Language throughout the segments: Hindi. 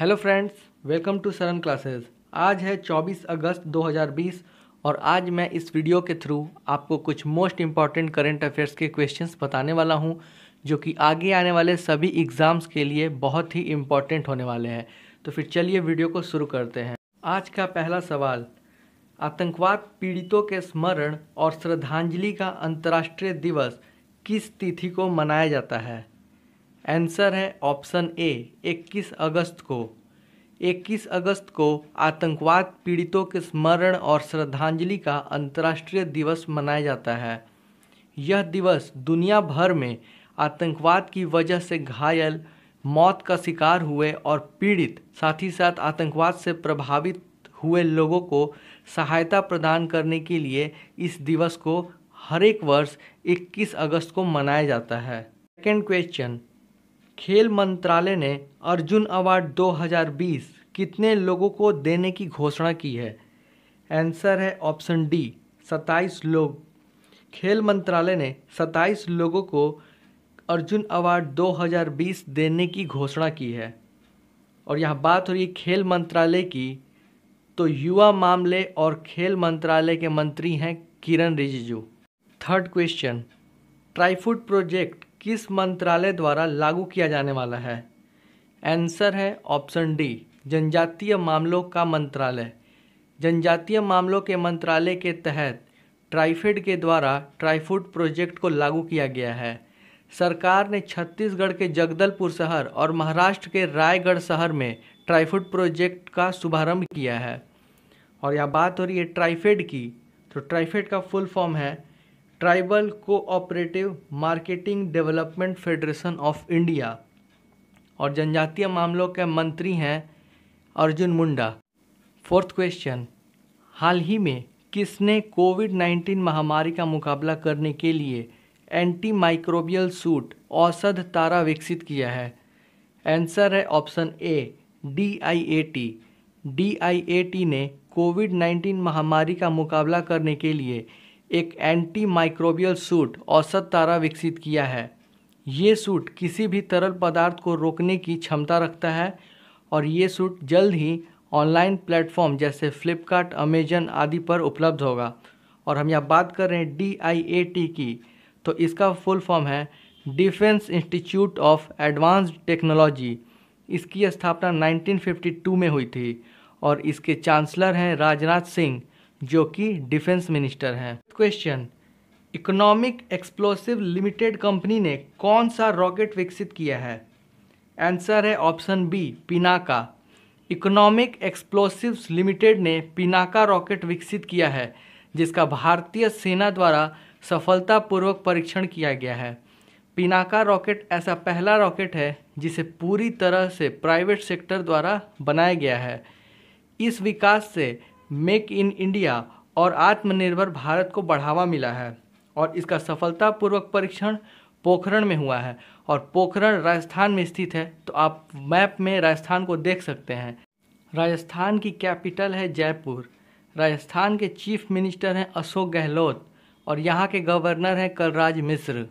hello friends welcome to Saran classes आज है 24 अगस्त 2020 और आज मैं इस वीडियो के थ्रू आपको कुछ मोस्ट इम्पॉर्टेंट करेंट अफेयर्स के क्वेश्चंस बताने वाला हूं जो कि आगे आने वाले सभी एग्ज़ाम्स के लिए बहुत ही इम्पॉर्टेंट होने वाले हैं तो फिर चलिए वीडियो को शुरू करते हैं आज का पहला सवाल आतंकवाद पीड़ितों के स्मरण और श्रद्धांजलि का अंतर्राष्ट्रीय दिवस किस तिथि को मनाया जाता है आंसर है ऑप्शन ए 21 अगस्त को 21 अगस्त को आतंकवाद पीड़ितों के स्मरण और श्रद्धांजलि का अंतर्राष्ट्रीय दिवस मनाया जाता है यह दिवस दुनिया भर में आतंकवाद की वजह से घायल मौत का शिकार हुए और पीड़ित साथ ही साथ आतंकवाद से प्रभावित हुए लोगों को सहायता प्रदान करने के लिए इस दिवस को हर एक वर्ष 21 अगस्त को मनाया जाता है सेकेंड क्वेश्चन खेल मंत्रालय ने अर्जुन अवार्ड 2020 कितने लोगों को देने की घोषणा की है आंसर है ऑप्शन डी 27 लोग खेल मंत्रालय ने 27 लोगों को अर्जुन अवार्ड 2020 देने की घोषणा की है और यह बात हो रही है खेल मंत्रालय की तो युवा मामले और खेल मंत्रालय के मंत्री हैं Kiran Rijiju third question trifood project किस मंत्रालय द्वारा लागू किया जाने वाला है आंसर है ऑप्शन डी जनजातीय मामलों का मंत्रालय जनजातीय मामलों के मंत्रालय के तहत ट्राइफेड के द्वारा ट्राईफूड प्रोजेक्ट को लागू किया गया है सरकार ने छत्तीसगढ़ के जगदलपुर शहर और महाराष्ट्र के रायगढ़ शहर में ट्राईफूड प्रोजेक्ट का शुभारंभ किया है और यह बात हो रही है ट्राइफेड की तो ट्राइफेड का फुल फॉर्म है tribal cooperative marketing development federation of India और जनजातीय मामलों के मंत्री हैं अर्जुन मुंडा फोर्थ क्वेश्चन हाल ही में किसने कोविड 19 महामारी का मुकाबला करने के लिए एंटी माइक्रोबियल सूट औषध तारा विकसित किया है आंसर है option A D I A T D I A T ने कोविड 19 महामारी का मुकाबला करने के लिए एक एंटी माइक्रोबियल सूट औसत तारा विकसित किया है ये सूट किसी भी तरल पदार्थ को रोकने की क्षमता रखता है और ये सूट जल्द ही ऑनलाइन प्लेटफॉर्म जैसे फ्लिपकार्ट अमेजन आदि पर उपलब्ध होगा और हम यहाँ बात कर रहे हैं डी आई ए टी की तो इसका फुल फॉर्म है defence institute of advanced technology इसकी स्थापना 1952 में हुई थी और इसके चांसलर हैं राजनाथ सिंह जो कि डिफेंस मिनिस्टर हैं question economic explosive limited company ने कौन सा रॉकेट विकसित किया है आंसर है option B Pinaka economic explosives limited ने पिनाका रॉकेट विकसित किया है जिसका भारतीय सेना द्वारा सफलतापूर्वक परीक्षण किया गया है पिनाका रॉकेट ऐसा पहला रॉकेट है जिसे पूरी तरह से प्राइवेट सेक्टर द्वारा बनाया गया है इस विकास से मेक इन इंडिया और आत्मनिर्भर भारत को बढ़ावा मिला है और इसका सफलतापूर्वक परीक्षण पोखरण में हुआ है और पोखरण राजस्थान में स्थित है तो आप मैप में राजस्थान को देख सकते हैं राजस्थान की कैपिटल है जयपुर राजस्थान के चीफ मिनिस्टर हैं अशोक गहलोत और यहाँ के गवर्नर हैं Kalraj Mishra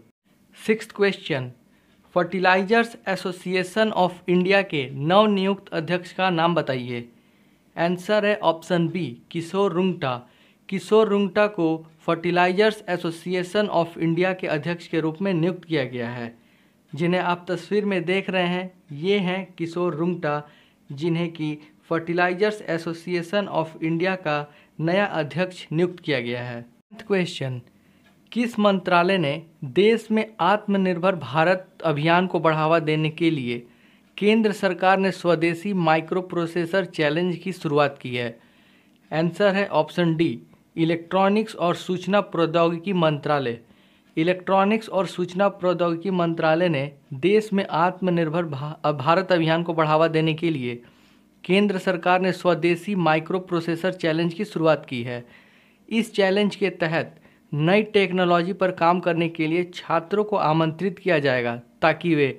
six question fertilisers association of India के नव नियुक्त अध्यक्ष का नाम बताइए आंसर है ऑप्शन बी किशोर रुंगटा किशोर रुंगटा को फर्टिलाइजर्स एसोसिएशन ऑफ इंडिया के अध्यक्ष के रूप में नियुक्त किया गया है जिन्हें आप तस्वीर में देख रहे हैं ये हैं किशोर रुंगटा जिन्हें कि फर्टिलाइजर्स एसोसिएशन ऑफ इंडिया का नया अध्यक्ष नियुक्त किया गया है क्वेश्चन किस मंत्रालय ने देश में आत्मनिर्भर भारत अभियान को बढ़ावा देने के लिए केंद्र सरकार ने स्वदेशी माइक्रो प्रोसेसर चैलेंज की शुरुआत की है आंसर है ऑप्शन डी इलेक्ट्रॉनिक्स और सूचना प्रौद्योगिकी मंत्रालय इलेक्ट्रॉनिक्स और सूचना प्रौद्योगिकी मंत्रालय ने देश में आत्मनिर्भर भारत अभियान को बढ़ावा देने के लिए केंद्र सरकार ने स्वदेशी माइक्रो प्रोसेसर चैलेंज की शुरुआत की है इस चैलेंज के तहत नई टेक्नोलॉजी पर काम करने के लिए छात्रों को आमंत्रित किया जाएगा ताकि वे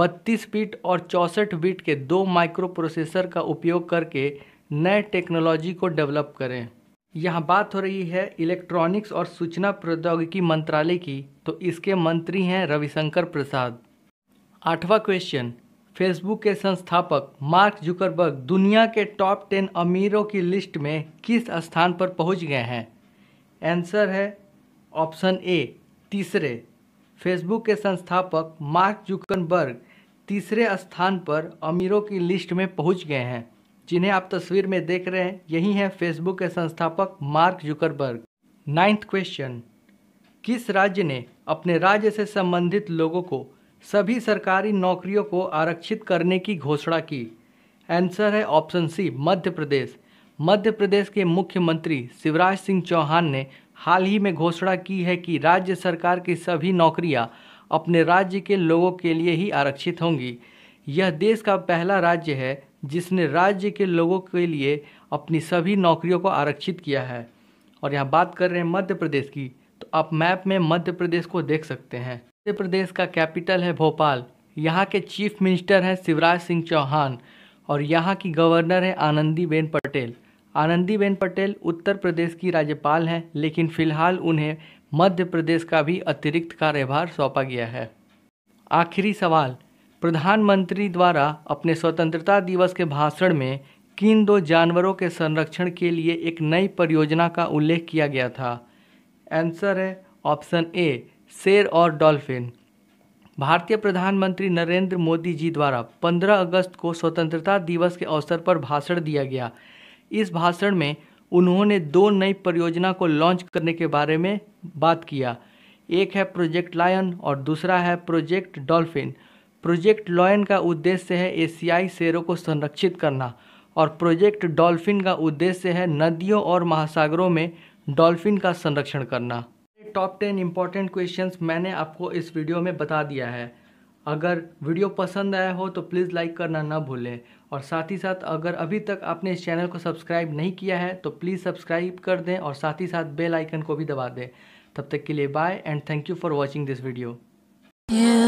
32 बिट और चौंसठ बिट के दो माइक्रो प्रोसेसर का उपयोग करके नए टेक्नोलॉजी को डेवलप करें यहाँ बात हो रही है इलेक्ट्रॉनिक्स और सूचना प्रौद्योगिकी मंत्रालय की तो इसके मंत्री हैं रविशंकर प्रसाद आठवां क्वेश्चन फेसबुक के संस्थापक मार्क जुकरबर्ग दुनिया के टॉप टेन अमीरों की लिस्ट में किस स्थान पर पहुंच गए हैं आंसर है ऑप्शन ए तीसरे फेसबुक के संस्थापक मार्क जुकरबर्ग तीसरे स्थान पर अमीरों की लिस्ट में पहुंच गए हैं जिन्हें आप तस्वीर में देख रहे हैं यही हैं फेसबुक के संस्थापक मार्क जुकरबर्ग नाइन्थ क्वेश्चन किस राज्य ने अपने राज्य से संबंधित लोगों को सभी सरकारी नौकरियों को आरक्षित करने की घोषणा की आंसर है ऑप्शन सी मध्य प्रदेश मध्य प्रदेश के मुख्यमंत्री शिवराज सिंह चौहान ने हाल ही में घोषणा की है कि राज्य सरकार की सभी नौकरियां अपने राज्य के लोगों के लिए ही आरक्षित होंगी यह देश का पहला राज्य है जिसने राज्य के लोगों के लिए अपनी सभी नौकरियों को आरक्षित किया है और यहाँ बात कर रहे हैं मध्य प्रदेश की तो आप मैप में मध्य प्रदेश को देख सकते हैं मध्य प्रदेश का कैपिटल है भोपाल यहाँ के चीफ मिनिस्टर हैं शिवराज सिंह चौहान और यहाँ की गवर्नर है आनंदीबेन पटेल आनंदीबेन पटेल उत्तर प्रदेश की राज्यपाल हैं लेकिन फिलहाल उन्हें मध्य प्रदेश का भी अतिरिक्त कार्यभार सौंपा गया है आखिरी सवाल प्रधानमंत्री द्वारा अपने स्वतंत्रता दिवस के भाषण में किन दो जानवरों के संरक्षण के लिए एक नई परियोजना का उल्लेख किया गया था आंसर है ऑप्शन ए शेर और डॉल्फिन भारतीय प्रधानमंत्री नरेंद्र मोदी जी द्वारा 15 अगस्त को स्वतंत्रता दिवस के अवसर पर भाषण दिया गया इस भाषण में उन्होंने दो नई परियोजना को लॉन्च करने के बारे में बात किया एक है प्रोजेक्ट लायन और दूसरा है प्रोजेक्ट डॉल्फिन प्रोजेक्ट लॉयन का उद्देश्य है एशियाई शेरों को संरक्षित करना और प्रोजेक्ट डॉल्फिन का उद्देश्य है नदियों और महासागरों में डॉल्फिन का संरक्षण करना टॉप टेन इंपॉर्टेंट क्वेश्चन मैंने आपको इस वीडियो में बता दिया है अगर वीडियो पसंद आया हो तो प्लीज़ लाइक करना न भूलें और साथ ही साथ अगर अभी तक आपने इस चैनल को सब्सक्राइब नहीं किया है तो प्लीज़ सब्सक्राइब कर दें और साथ ही साथ बेल आइकन को भी दबा दें तब तक के लिए bye and thank you for watching this video